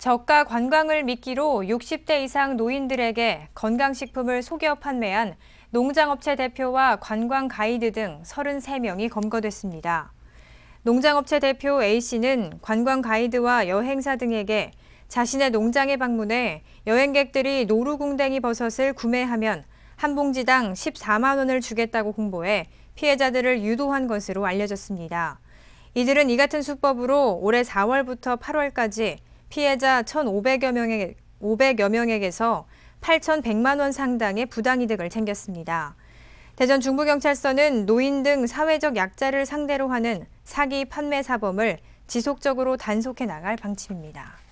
저가 관광을 미끼로 60대 이상 노인들에게 건강식품을 속여 판매한 농장업체 대표와 관광 가이드 등 33명이 검거됐습니다. 농장업체 대표 A씨는 관광 가이드와 여행사 등에게 자신의 농장에 방문해 여행객들이 노루궁뎅이 버섯을 구매하면 한 봉지당 14만 원을 주겠다고 홍보해 피해자들을 유도한 것으로 알려졌습니다. 이들은 이 같은 수법으로 올해 4월부터 8월까지 피해자 1,500여 명에 500여 명에게서 8,100만 원 상당의 부당이득을 챙겼습니다. 대전 중부경찰서는 노인 등 사회적 약자를 상대로 하는 사기 판매 사범을 지속적으로 단속해 나갈 방침입니다.